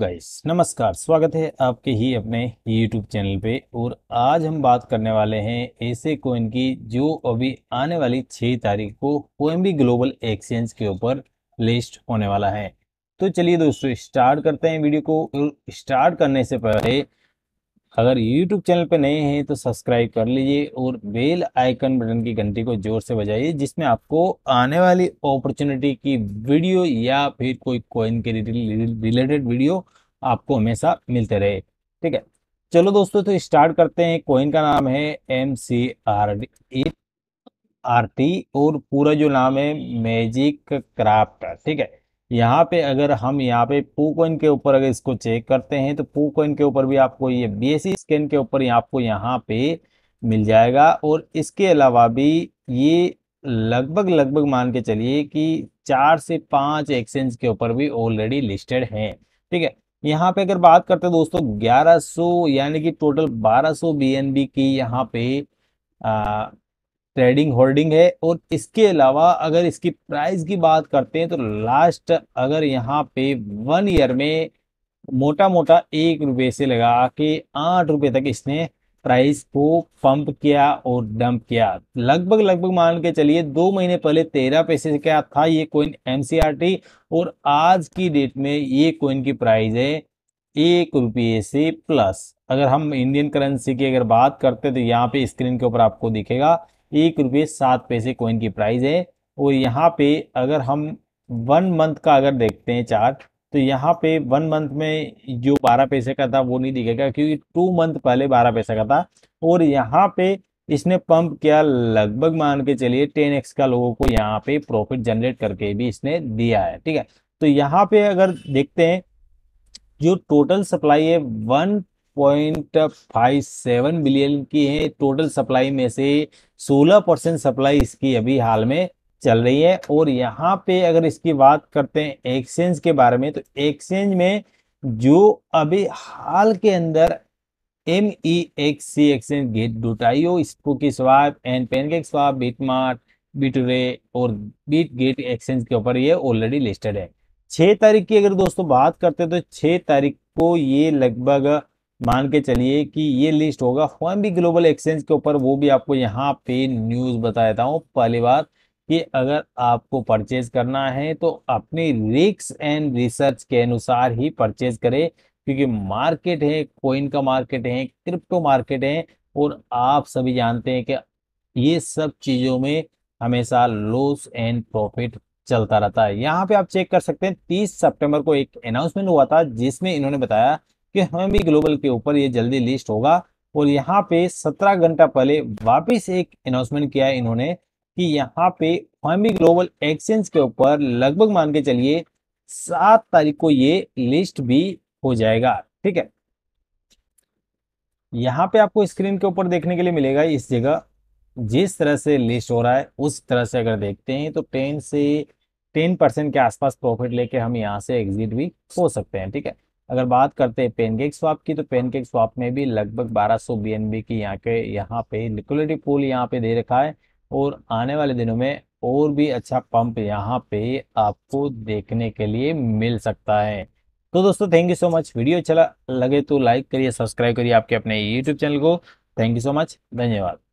guys नमस्कार स्वागत है आपके ही अपने यूट्यूब चैनल पे और आज हम बात करने वाले हैं ऐसे कोइन की जो अभी आने वाली छह तारीख को भी ग्लोबल एक्सचेंज के ऊपर लिस्ट होने वाला है तो चलिए दोस्तों स्टार्ट करते हैं वीडियो को और स्टार्ट करने से पहले अगर यूट्यूब चैनल पर नए हैं तो सब्सक्राइब कर लीजिए और बेल आइकन बटन की घंटी को जोर से बजाइए जिसमें आपको आने वाली अपॉर्चुनिटी की वीडियो या फिर कोई कॉइन के रिलेटेड वीडियो आपको हमेशा मिलते रहे ठीक है चलो दोस्तों तो स्टार्ट करते हैं कॉइन का नाम है M C R D R T और पूरा जो नाम है मैजिक क्राफ्ट ठीक है यहाँ पे अगर हम यहाँ पे पू कोइन के ऊपर अगर इसको चेक करते हैं तो पू कोइन के ऊपर भी आपको ये बी स्कैन के ऊपर आपको यहाँ पे मिल जाएगा और इसके अलावा भी ये लगभग लगभग मान के चलिए कि चार से पांच एक्सचेंज के ऊपर भी ऑलरेडी लिस्टेड हैं ठीक है यहाँ पे अगर बात करते हैं दोस्तों 1100 यानी कि टोटल 1200 बीएनबी की यहाँ पे आ, ट्रेडिंग होल्डिंग है और इसके अलावा अगर इसकी प्राइस की बात करते हैं तो लास्ट अगर यहाँ पे वन ईयर में मोटा मोटा एक रुपये से लगा के आठ रुपये तक इसने प्राइस को पंप किया और डंप किया लगभग लगभग मान के चलिए दो महीने पहले तेरह पैसे से क्या था ये कोइन एमसीआरटी और आज की डेट में ये कोइन की प्राइस है एक रुपये से प्लस अगर हम इंडियन करेंसी की अगर बात करते तो यहाँ पे स्क्रीन के ऊपर आपको दिखेगा एक रुपये सात पैसे कोइन की प्राइस है और यहाँ पे अगर हम वन मंथ का अगर देखते हैं चार्ट तो यहाँ पे वन मंथ में जो बारह पैसे का था वो नहीं दिखेगा क्योंकि टू मंथ पहले बारह पैसे का था और यहाँ पे इसने पंप किया लगभग मान के चलिए टेन एक्स का लोगों को यहाँ पे प्रॉफिट जनरेट करके भी इसने दिया है ठीक है तो यहाँ पे अगर देखते हैं जो टोटल सप्लाई है one point five seven billion की है टोटल सप्लाई में से सोलह परसेंट सप्लाई इसकी अभी हाल में चल रही है और यहाँ पे अगर इसकी बात करते हैं एक्सचेंज के बारे में तो एक्सचेंज में जो अभी हाल के अंदर M E X C exchange Gate डोटाइयो Spooky Swap and Pancake Mart Bitrue और बीट गेट एक्सचेंज के ऊपर ये ऑलरेडी लिस्टेड है छः तारीख की अगर दोस्तों बात करते हैं तो छः तारीख को ये लगभग मान के चलिए कि ये लिस्ट होगा फॉर्म ग्लोबल एक्सचेंज के ऊपर वो भी आपको यहाँ पे न्यूज बताता हूँ पहली बात कि अगर आपको परचेज करना है तो अपने रिक्स एंड रिसर्च के अनुसार ही परचेज करें क्योंकि मार्केट है कोइन का मार्केट है क्रिप्टो मार्केट है और आप सभी जानते हैं कि ये सब चीज़ों में हमेशा लॉस एंड प्रॉफिट चलता रहता है यहाँ पे आप चेक कर सकते हैं 30 सितंबर को एक अनाउंसमेंट हुआ था जिसमें इन्होंने बताया कि हमें भी ग्लोबल के ऊपर ये जल्दी लिस्ट होगा और यहाँ पे सत्रह घंटा पहले वापस एक अनाउंसमेंट किया है इन्होंने कि यहाँ पे हमी ग्लोबल एक्सचेंज के ऊपर लगभग मान के चलिए सात तारीख को ये लिस्ट भी हो जाएगा ठीक है यहाँ पे आपको स्क्रीन के ऊपर देखने के लिए मिलेगा इस जगह जिस तरह से लिस्ट हो रहा है उस तरह से अगर देखते हैं तो टेन से टेन परसेंट के आसपास प्रॉफिट लेके हम यहाँ से एग्जिट भी हो सकते हैं ठीक है अगर बात करते हैं पेनकेक स्वाप की तो पेनकेक स्वाप में भी लगभग 1200 सौ की यहाँ के यहाँ पे लिक्विडिटी पूल यहाँ पे दे रखा है और आने वाले दिनों में और भी अच्छा पंप यहाँ पे आपको देखने के लिए मिल सकता है तो दोस्तों thank you so much video अच्छा लगे तो लाइक करिए सब्सक्राइब करिए आपके अपने यूट्यूब चैनल को थैंक यू सो मच धन्यवाद